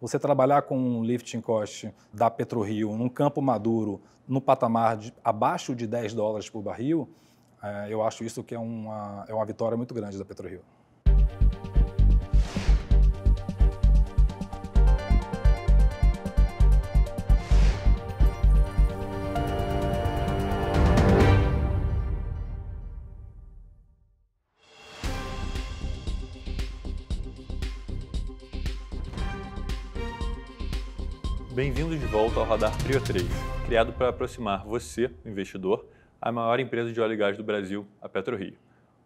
Você trabalhar com um lifting cost da PetroRio num campo maduro, no patamar de, abaixo de 10 dólares por barril, é, eu acho isso que é uma, é uma vitória muito grande da PetroRio. Bem-vindos de volta ao Radar Trio 3, criado para aproximar você, investidor, à maior empresa de óleo e gás do Brasil, a PetroRio.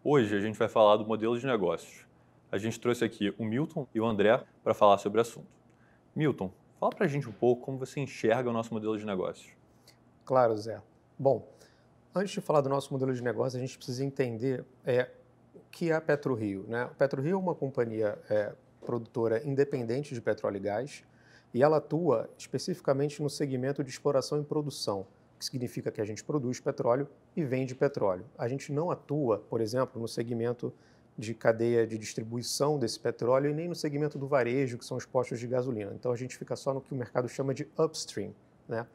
Hoje a gente vai falar do modelo de negócios. A gente trouxe aqui o Milton e o André para falar sobre o assunto. Milton, fala para a gente um pouco como você enxerga o nosso modelo de negócios. Claro, Zé. Bom, antes de falar do nosso modelo de negócio, a gente precisa entender é, o que é a PetroRio. Né? A PetroRio é uma companhia é, produtora independente de petróleo e gás, e ela atua especificamente no segmento de exploração e produção, que significa que a gente produz petróleo e vende petróleo. A gente não atua, por exemplo, no segmento de cadeia de distribuição desse petróleo e nem no segmento do varejo, que são os postos de gasolina. Então a gente fica só no que o mercado chama de upstream. Né?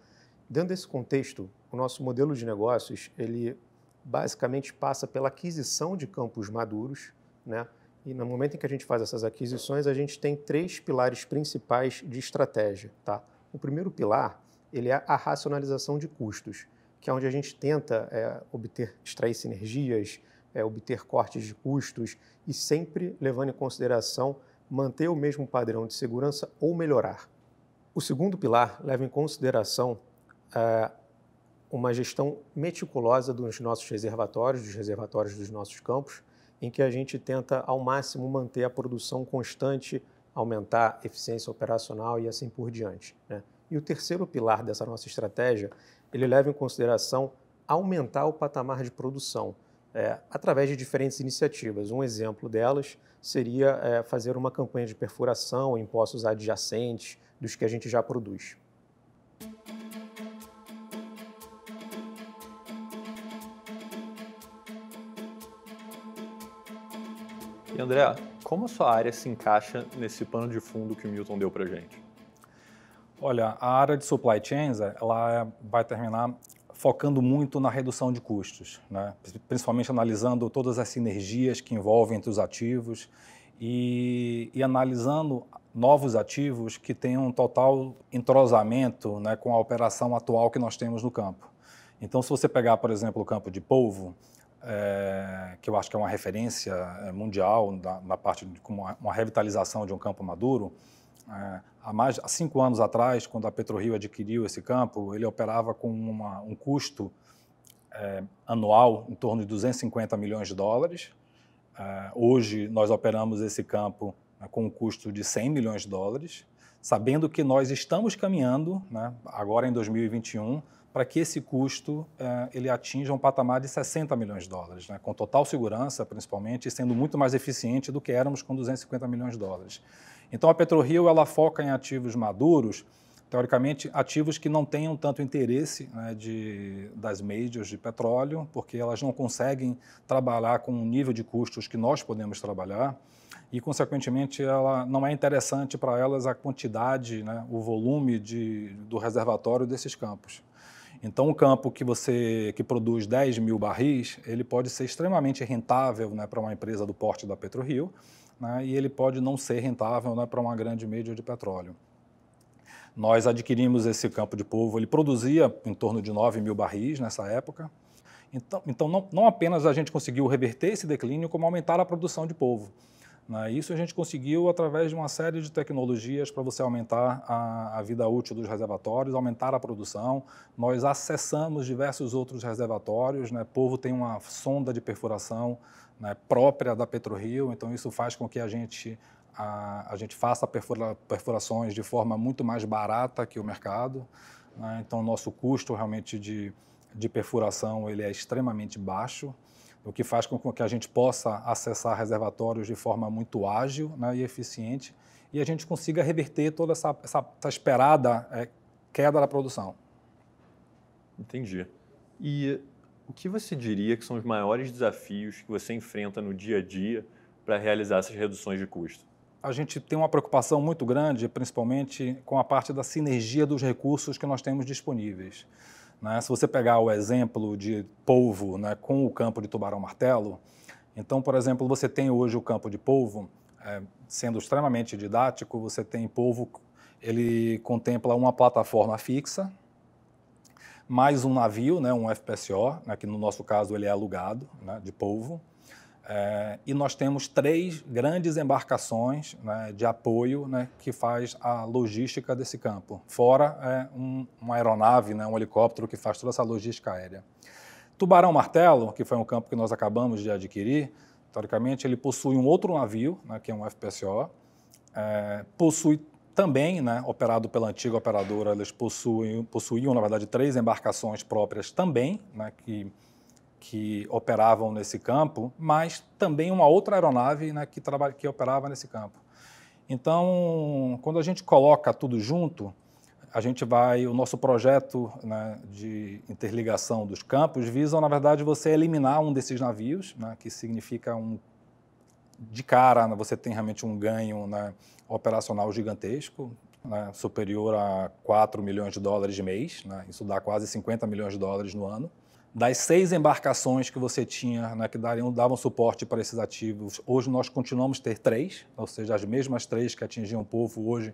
Dentro desse contexto, o nosso modelo de negócios ele basicamente passa pela aquisição de campos maduros, né? E no momento em que a gente faz essas aquisições, a gente tem três pilares principais de estratégia. Tá? O primeiro pilar ele é a racionalização de custos, que é onde a gente tenta é, obter, extrair sinergias, é, obter cortes de custos e sempre levando em consideração manter o mesmo padrão de segurança ou melhorar. O segundo pilar leva em consideração é, uma gestão meticulosa dos nossos reservatórios, dos reservatórios dos nossos campos, em que a gente tenta ao máximo manter a produção constante, aumentar a eficiência operacional e assim por diante. Né? E o terceiro pilar dessa nossa estratégia, ele leva em consideração aumentar o patamar de produção é, através de diferentes iniciativas. Um exemplo delas seria é, fazer uma campanha de perfuração em poços adjacentes dos que a gente já produz. E André, como a sua área se encaixa nesse pano de fundo que o Milton deu para gente? Olha, a área de supply chains ela é, vai terminar focando muito na redução de custos, né? principalmente analisando todas as sinergias que envolvem entre os ativos e, e analisando novos ativos que tenham um total entrosamento né, com a operação atual que nós temos no campo. Então, se você pegar, por exemplo, o campo de polvo, é, que eu acho que é uma referência eh, mundial na, na parte de como uma revitalização de um campo maduro. É, há, mais, há cinco anos atrás, quando a PetroRio adquiriu esse campo, ele operava com uma, um custo é, anual em torno de 250 milhões de dólares. hoje, nós operamos esse campo né, com um custo de 100 milhões de dólares sabendo que nós estamos caminhando, né, agora em 2021, para que esse custo eh, ele atinja um patamar de 60 milhões de dólares, né, com total segurança, principalmente, e sendo muito mais eficiente do que éramos com 250 milhões de dólares. Então, a PetroRio ela foca em ativos maduros, teoricamente, ativos que não tenham tanto interesse né, de, das médias de petróleo, porque elas não conseguem trabalhar com o nível de custos que nós podemos trabalhar e, consequentemente, ela não é interessante para elas a quantidade, né, o volume de, do reservatório desses campos. Então, o campo que você que produz 10 mil barris, ele pode ser extremamente rentável né, para uma empresa do porte da PetroRio, né, e ele pode não ser rentável né, para uma grande média de petróleo. Nós adquirimos esse campo de povo, ele produzia em torno de 9 mil barris nessa época. Então, então não, não apenas a gente conseguiu reverter esse declínio, como aumentar a produção de povo. Né? Isso a gente conseguiu através de uma série de tecnologias para você aumentar a, a, vida útil dos reservatórios, aumentar a produção. Nós acessamos diversos outros reservatórios. Né? Povo tem uma sonda de perfuração né, própria da PetroRio, então isso faz com que a gente a, a gente faça perfura, perfurações de forma muito mais barata que o mercado. Né? Então, nosso custo realmente de, de perfuração ele é extremamente baixo o que faz com que a gente possa acessar reservatórios de forma muito ágil né, e eficiente e a gente consiga reverter toda essa, essa, essa esperada é, queda da produção. Entendi. E o que você diria que são os maiores desafios que você enfrenta no dia a dia para realizar essas reduções de custo? A gente tem uma preocupação muito grande, principalmente com a parte da sinergia dos recursos que nós temos disponíveis. Né? Se você pegar o exemplo de polvo né, com o campo de tubarão-martelo, então, por exemplo, você tem hoje o campo de polvo, é, sendo extremamente didático, você tem polvo, ele contempla uma plataforma fixa, mais um navio, né, um FPSO, né, que no nosso caso ele é alugado, né, de polvo, é, e nós temos três grandes embarcações né, de apoio né, que faz a logística desse campo, fora é, um, uma aeronave, né, um helicóptero que faz toda essa logística aérea. Tubarão Martelo, que foi um campo que nós acabamos de adquirir, teoricamente ele possui um outro navio, né, que é um FPSO, é, possui também, né, operado pela antiga operadora, eles possuem, possuíam, na verdade, três embarcações próprias também, né, que que operavam nesse campo, mas também uma outra aeronave né, que, que operava nesse campo. Então, quando a gente coloca tudo junto, a gente vai, o nosso projeto né, de interligação dos campos visa, na verdade, você eliminar um desses navios, né, que significa um de cara né, você tem realmente um ganho né, operacional gigantesco, né, superior a 4 milhões de dólares de mês, né, isso dá quase 50 milhões de dólares no ano. Das seis embarcações que você tinha, né, que dariam, davam suporte para esses ativos, hoje nós continuamos a ter três, ou seja, as mesmas três que atingiam o povo hoje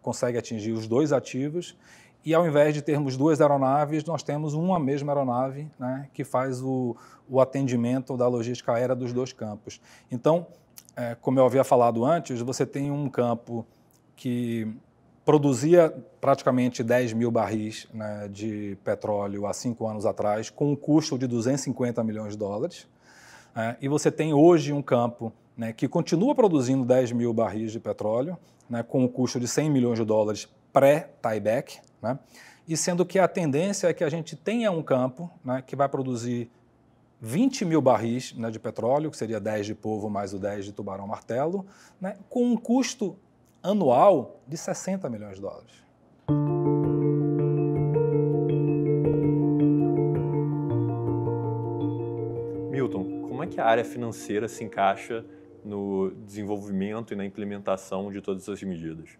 consegue atingir os dois ativos. E ao invés de termos duas aeronaves, nós temos uma mesma aeronave né, que faz o, o atendimento da logística aérea dos dois campos. Então, é, como eu havia falado antes, você tem um campo que produzia praticamente 10 mil barris né, de petróleo há cinco anos atrás, com um custo de 250 milhões de dólares. Né, e você tem hoje um campo né, que continua produzindo 10 mil barris de petróleo, né, com um custo de 100 milhões de dólares pré-tieback. Né. e sendo que a tendência é que a gente tenha um campo né, que vai produzir 20 mil barris de petróleo, que seria 10 de povo mais o 10 de tubarão-martelo, com um custo anual de 60 milhões de dólares. Milton, como é que a área financeira se encaixa no desenvolvimento e na implementação de todas essas medidas?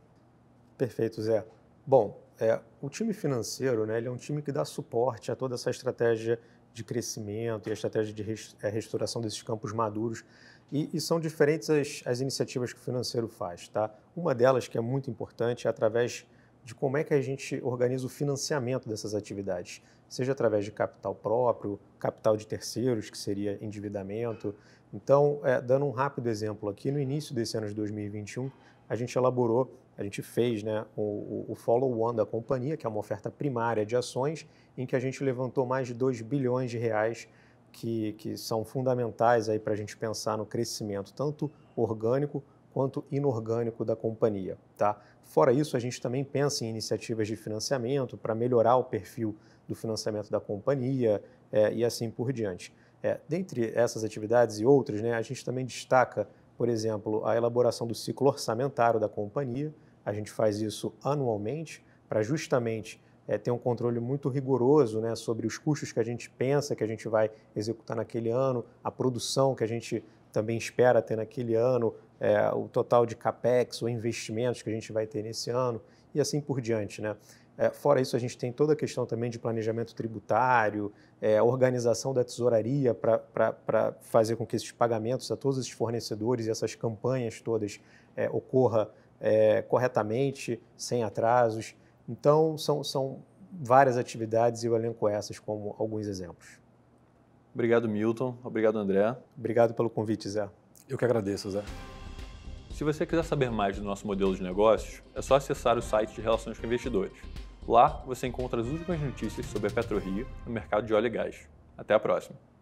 Perfeito, Zé. Bom, é, o time financeiro né, ele é um time que dá suporte a toda essa estratégia de crescimento e a estratégia de é, restauração desses campos maduros e, e, são diferentes as, as iniciativas que o financeiro faz, tá? Uma delas que é muito importante é através de como é que a gente organiza o financiamento dessas atividades, seja através de capital próprio, capital de terceiros, que seria endividamento. Então, é, dando um rápido exemplo aqui, no início desse ano de 2021, a gente elaborou, a gente fez né, o, o follow-on da companhia, que é uma oferta primária de ações, em que a gente levantou mais de 2 bilhões de reais que, que são fundamentais para a gente pensar no crescimento, tanto orgânico quanto inorgânico da companhia. Tá? Fora isso, a gente também pensa em iniciativas de financiamento para melhorar o perfil do financiamento da companhia é, e assim por diante. É, dentre essas atividades e outras, né, a gente também destaca, por exemplo, a elaboração do ciclo orçamentário da companhia. A gente faz isso anualmente para justamente é, tem um controle muito rigoroso né, sobre os custos que a gente pensa que a gente vai executar naquele ano, a produção que a gente também espera ter naquele ano, é, o total de capex ou investimentos que a gente vai ter nesse ano e assim por diante. Né? É, fora isso, a gente tem toda a questão também de planejamento tributário, é, organização da tesouraria para fazer com que esses pagamentos a todos esses fornecedores e essas campanhas todas é, ocorra é, corretamente, sem atrasos. Então, são, são várias atividades e eu elenco essas como alguns exemplos. Obrigado, Milton. Obrigado, André. Obrigado pelo convite, Zé. Eu que agradeço, Zé. Se você quiser saber mais do nosso modelo de negócios, é só acessar o site de Relações com Investidores. Lá você encontra as últimas notícias sobre a PetroRio no mercado de óleo e gás. Até a próxima!